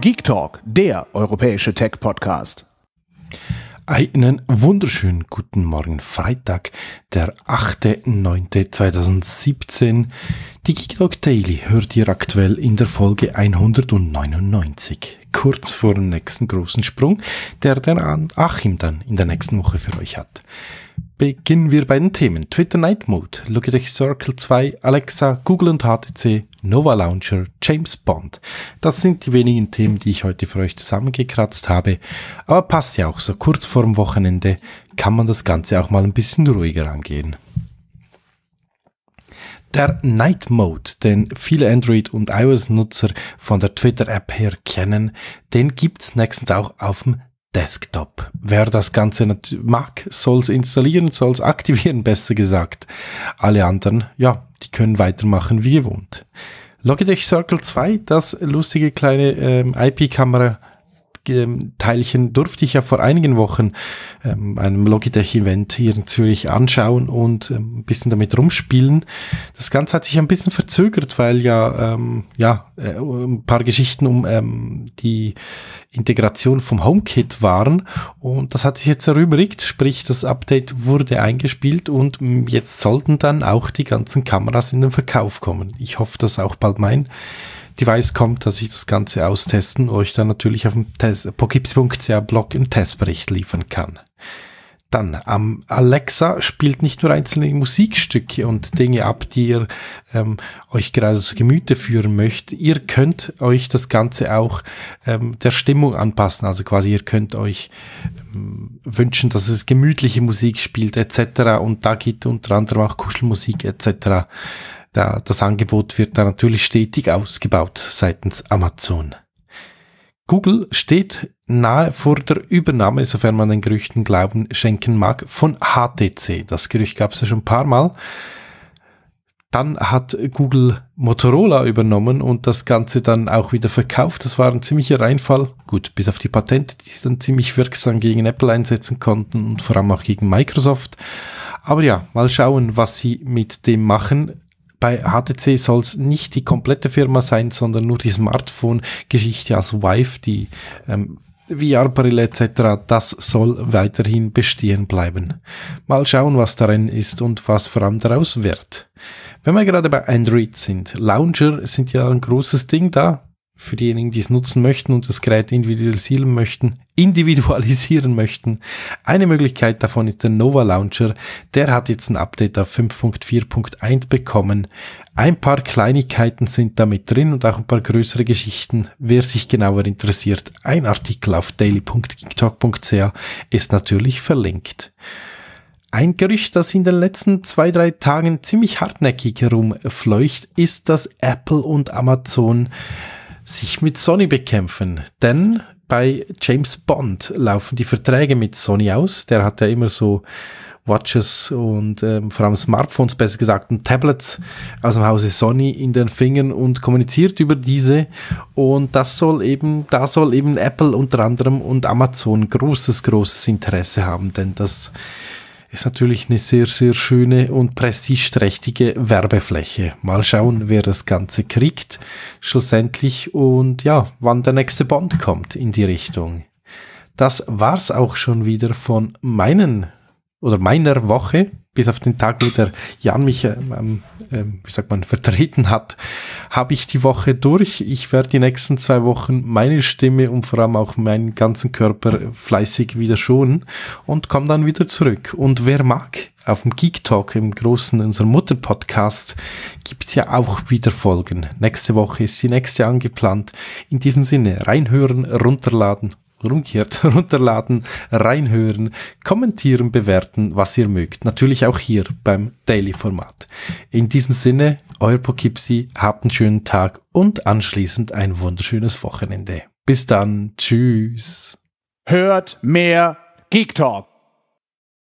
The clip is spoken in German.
Geek Talk, der europäische Tech-Podcast. Einen wunderschönen guten Morgen, Freitag, der 8.9.2017. Die Geek Talk Daily hört ihr aktuell in der Folge 199. Kurz vor dem nächsten großen Sprung, der der Achim dann in der nächsten Woche für euch hat. Beginnen wir bei den Themen. Twitter Night Mode, Logitech Circle 2, Alexa, Google und HTC Nova Launcher, James Bond. Das sind die wenigen Themen, die ich heute für euch zusammengekratzt habe. Aber passt ja auch so, kurz vorm Wochenende kann man das Ganze auch mal ein bisschen ruhiger angehen. Der Night Mode, den viele Android- und iOS-Nutzer von der Twitter-App her kennen, den gibt es nächstens auch auf dem Desktop. Wer das Ganze mag, soll es installieren, soll es aktivieren, besser gesagt. Alle anderen, ja, die können weitermachen wie gewohnt. Logitech Circle 2, das lustige kleine ähm, IP-Kamera Teilchen durfte ich ja vor einigen Wochen ähm, einem Logitech-Event hier in Zürich anschauen und ähm, ein bisschen damit rumspielen. Das Ganze hat sich ein bisschen verzögert, weil ja, ähm, ja äh, ein paar Geschichten um ähm, die Integration vom HomeKit waren und das hat sich jetzt erübrigt, sprich das Update wurde eingespielt und mm, jetzt sollten dann auch die ganzen Kameras in den Verkauf kommen. Ich hoffe, dass auch bald mein Device kommt, dass ich das Ganze austesten, euch dann natürlich auf dem pokips.ca blog im Testbericht liefern kann. Dann, um, Alexa spielt nicht nur einzelne Musikstücke und Dinge ab, die ihr ähm, euch gerade zu Gemüte führen möchtet. Ihr könnt euch das Ganze auch ähm, der Stimmung anpassen. Also quasi, ihr könnt euch ähm, wünschen, dass es gemütliche Musik spielt etc. Und da geht unter anderem auch Kuschelmusik etc. Da das Angebot wird da natürlich stetig ausgebaut seitens Amazon. Google steht nahe vor der Übernahme, sofern man den Gerüchten Glauben schenken mag, von HTC. Das Gerücht gab es ja schon ein paar Mal. Dann hat Google Motorola übernommen und das Ganze dann auch wieder verkauft. Das war ein ziemlicher Reinfall. Gut, bis auf die Patente, die sie dann ziemlich wirksam gegen Apple einsetzen konnten und vor allem auch gegen Microsoft. Aber ja, mal schauen, was sie mit dem machen bei HTC soll es nicht die komplette Firma sein, sondern nur die Smartphone-Geschichte als Vive, die ähm, VR-Brille etc., das soll weiterhin bestehen bleiben. Mal schauen, was darin ist und was vor allem daraus wird. Wenn wir gerade bei Android sind, Launcher sind ja ein großes Ding da für diejenigen, die es nutzen möchten und das Gerät individualisieren möchten, individualisieren möchten. Eine Möglichkeit davon ist der Nova Launcher. Der hat jetzt ein Update auf 5.4.1 bekommen. Ein paar Kleinigkeiten sind damit drin und auch ein paar größere Geschichten. Wer sich genauer interessiert, ein Artikel auf daily.geektalk.ca ist natürlich verlinkt. Ein Gerücht, das in den letzten zwei, drei Tagen ziemlich hartnäckig herumfleucht, ist, dass Apple und Amazon sich mit Sony bekämpfen. Denn bei James Bond laufen die Verträge mit Sony aus. Der hat ja immer so Watches und ähm, vor allem Smartphones, besser gesagt, und Tablets aus dem Hause Sony in den Fingern und kommuniziert über diese. Und das soll eben, da soll eben Apple unter anderem und Amazon großes, großes Interesse haben, denn das ist natürlich eine sehr, sehr schöne und prestigeträchtige Werbefläche. Mal schauen, wer das Ganze kriegt schlussendlich und ja, wann der nächste Bond kommt in die Richtung. Das war's auch schon wieder von meinen oder meiner Woche bis auf den Tag, wo der Jan mich, ähm, ähm, ähm, wie sagt man, vertreten hat, habe ich die Woche durch. Ich werde die nächsten zwei Wochen meine Stimme und vor allem auch meinen ganzen Körper fleißig wieder schonen und komme dann wieder zurück. Und wer mag, auf dem Geek Talk, im großen unserem Mutter-Podcast, gibt's ja auch wieder Folgen. Nächste Woche ist die nächste angeplant. In diesem Sinne, reinhören, runterladen rumkehrt, runterladen, reinhören, kommentieren, bewerten, was ihr mögt. Natürlich auch hier beim Daily-Format. In diesem Sinne, euer Pokipsi, habt einen schönen Tag und anschließend ein wunderschönes Wochenende. Bis dann, tschüss. Hört mehr Geek Talk.